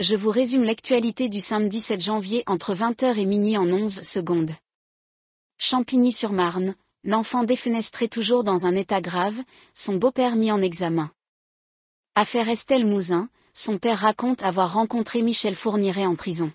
je vous résume l'actualité du samedi 7 janvier entre 20h et minuit en 11 secondes. Champigny-sur-Marne, l'enfant défenestré toujours dans un état grave, son beau-père mis en examen. Affaire Estelle Mouzin, son père raconte avoir rencontré Michel Fourniret en prison.